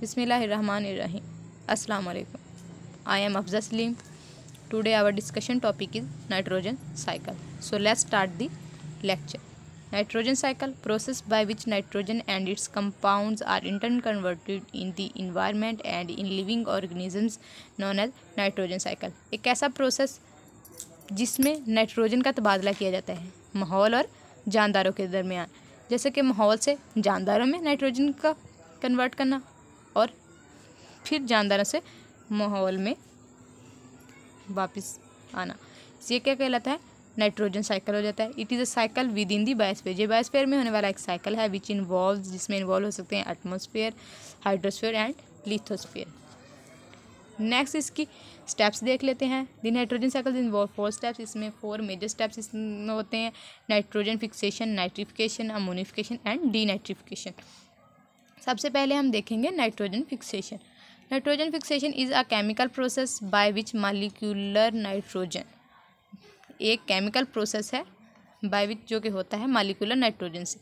बिसमिल्लाहमानिर्रहीम अस्सलाम वालेकुम I am Afza Salim today our discussion topic is nitrogen cycle so let's start the lecture nitrogen cycle process by which nitrogen and its compounds are interconverted in the environment and in living organisms known as nitrogen cycle एक ऐसा process जिसमें nitrogen का तबादला किया जाता है माहौल और जानदारों के दरमियान जैसे कि माहौल से जानदारों में नाइट्रोजन का कन्वर्ट करना और फिर जानदारों से माहौल में वापस आना ये क्या कहलाता है नाइट्रोजन साइकिल हो जाता है it is a cycle within the biosphere ये बायोस्फेयर में होने वाला एक साइकिल है विच इन्वॉल्व जिसमें इन्वॉल्व हो सकते हैं atmosphere hydrosphere and lithosphere next इसकी स्टेप्स देख लेते हैं the nitrogen cycle involve four steps इसमें फोर मेजर स्टेप्स इसमें होते हैं nitrogen fixation nitrification ammonification and denitrification सबसे पहले हम देखेंगे nitrogen fixation nitrogen fixation is a chemical process by which molecular nitrogen एक केमिकल प्रोसेस है बाय विच जो कि होता है मालिकुलर नाइट्रोजन से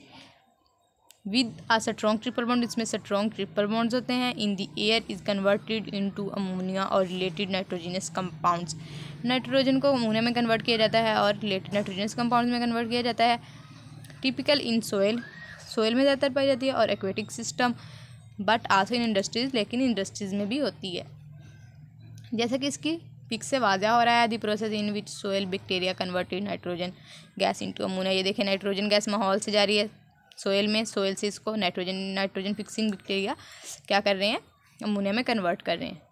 with a strong triple bond इसमें स्ट्रॉन्ग ट्रिपल बॉन्ड्स होते हैं in the air is converted into ammonia और रिलेटेड नाइट्रोजनस कंपाउंड्स नाइट्रोजन को अमोनिया में कन्वर्ट किया जाता है और रिलेटेड नाइट्रोजनस कंपाउंड्स में कन्वर्ट किया जाता है टिपिकल इन सोयल सोयल में ज़्यादातर पाई जाती है और एक्वेटिक सिस्टम बट आसो इन इंडस्ट्रीज़ लेकिन इंडस्ट्रीज़ में भी होती है जैसा कि इसकी पिक से वाजा हो रहा है the process in which soil bacteria converted nitrogen gas into ammonia ये देखें नाइट्रोजन गैस माहौल से जा रही है सोयल में सोयल से इसको नाइट्रोजन नाइट्रोजन फिक्सिंग बैक्टीरिया क्या कर रहे हैं अमोनिया में कन्वर्ट कर रहे हैं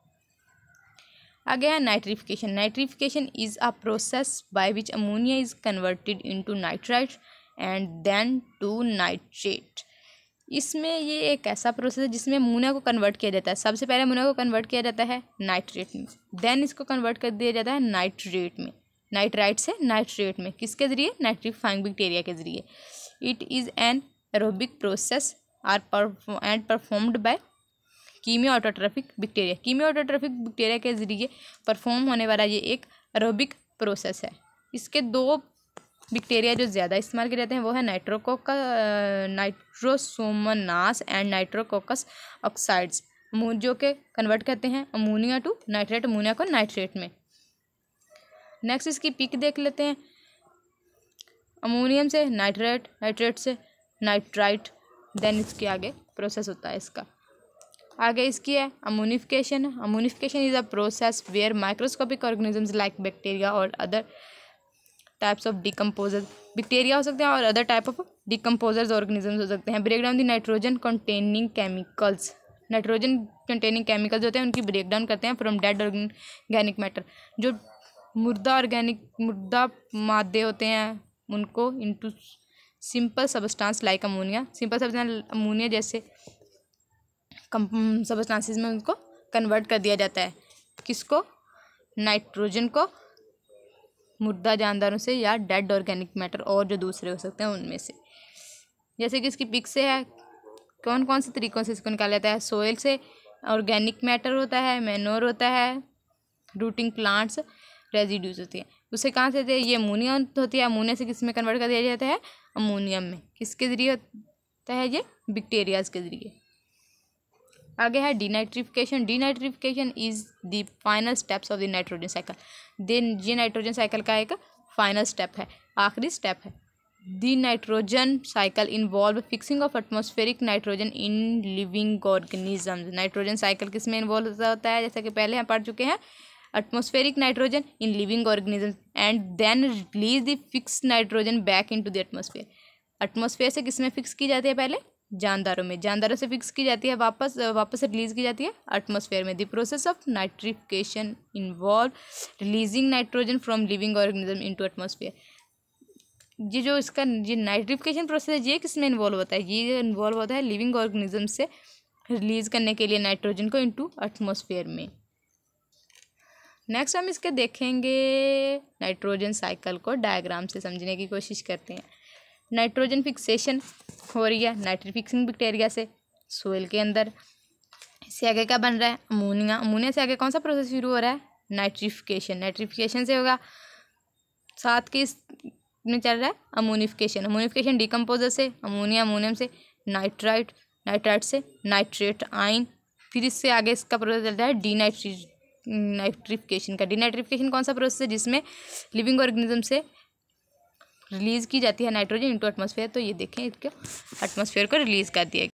आगे है nitrification nitrification is a process by which ammonia is converted into nitrite and then to nitrate इसमें ये एक ऐसा प्रोसेस है जिसमें मूना को कन्वर्ट किया जाता है सबसे पहले मूना को कन्वर्ट किया जाता है नाइट्रेट में देन इसको कन्वर्ट कर दिया जाता है नाइट्रेट में नाइट्राइट से नाइट्रेट में किसके ज़रिए नाइट्रीफाइंग बैक्टीरिया के ज़रिए it is an aerobic process are and performed by chemoautotrophic bacteria chemoautotrophic bacteria के ज़रिए परफॉर्म होने वाला ये एक एरोबिक प्रोसेस है इसके दो बैक्टीरिया जो ज़्यादा इस्तेमाल किए जाते हैं वो है नाइट्रोकोक नाइट्रोसोमनास एंड नाइट्रोकोकस ऑक्साइड्स जो के कन्वर्ट करते हैं अमोनिया टू नाइट्रेट अमोनिया को नाइट्रेट में नेक्स्ट इसकी पिक देख लेते हैं अमोनियम से नाइट्रेट नाइट्रेट से नाइट्राइट देन इसके आगे प्रोसेस होता है इसका आगे इसकी है ammonification ammonification is a process where microscopic organisms like bacteria और other types of decomposers bacteria हो सकते हैं और other type of decomposers organisms हो सकते हैं breakdown down the nitrogen containing chemicals nitrogen containing chemicals होते हैं उनकी ब्रेक करते हैं फ्रॉम डेड ऑर्गेनिक मैटर जो मुर्दा ऑर्गेनिक मुर्दा मादे होते हैं उनको into simple substance like ammonia simple substance ammonia जैसे सबस्टांसिस में उनको कन्वर्ट कर दिया जाता है किसको नाइट्रोजन को मुर्दा जानदारों से या डेड ऑर्गेनिक मैटर और जो दूसरे हो सकते हैं उनमें से जैसे कि इसकी पिक से है कौन कौन से तरीक़ों से इसको निकाला जाता है सोयल से ऑर्गेनिक मैटर होता है मैनोर होता है रूटिंग प्लांट्स रेजिड्यूज होती है उसे कहाँ से देते ये अमोनिया होती है अमोनिया से किस में कन्वर्ट कर दिया जाता है अमोनियम में किसके ज़रिए होता है ये बैक्टीरियाज के ज़रिए आगे है denitrification denitrification is the final steps of the nitrogen cycle then ये नाइट्रोजन साइकिल का एक फाइनल स्टेप है आखिरी स्टेप है the nitrogen cycle involve fixing of atmospheric nitrogen in living organisms nitrogen cycle किस में इन्वॉल्व होता है जैसा कि पहले हम पढ़ चुके हैं nitrogen in living organism and then release the fix nitrogen back into the atmosphere atmosphere से किस में फिक्स की जाती है पहले जानदारों में जानदारों से फिक्स की जाती है वापस वापस रिलीज की जाती है एटमोसफेयर में the process of nitrification involve releasing nitrogen from living organism into atmosphere ये जो इसका ये नाइट्रिफिकेशन प्रोसेस है ये किसमें इन्वॉल्व होता है ये इन्वॉल्व होता है लिविंग ऑर्गेनिज्म से रिलीज करने के लिए नाइट्रोजन को इंटू एटमोसफेयर में नेक्स्ट हम इसके देखेंगे नाइट्रोजन साइकिल को डायग्राम से समझने की कोशिश करते हैं नाइट्रोजन फिक्सेशन हो रही है नाइट्रेट फिक्सिंग से सोयल के अंदर इससे आगे क्या बन रहा है अमोनिया अमोनिया से आगे कौन सा प्रोसेस शुरू हो रहा है नाइट्रिफिकेशन नाइट्रिफिकेशन से होगा साथ के इस में चल रहा है अमोनिफिकेशन अमोनिफिकेशन डिकम्पोजर से अमोनिया अमोनियम से नाइट्राइट नाइट्राइट से नाइट्रेट आइन फिर इससे आगे इसका प्रोसेस चल रहा है डी नाइट्री नाइट्रिफिकेशन का डी नाइट्रिफिकेशन कौन सा प्रोसेस है जिसमें लिविंग ऑर्गेनिज्म से रिलीज़ की जाती है नाइट्रोजन इंटू एटमोसफेयर तो ये देखें इसका एटमोसफेयर को रिलीज़ कर दिया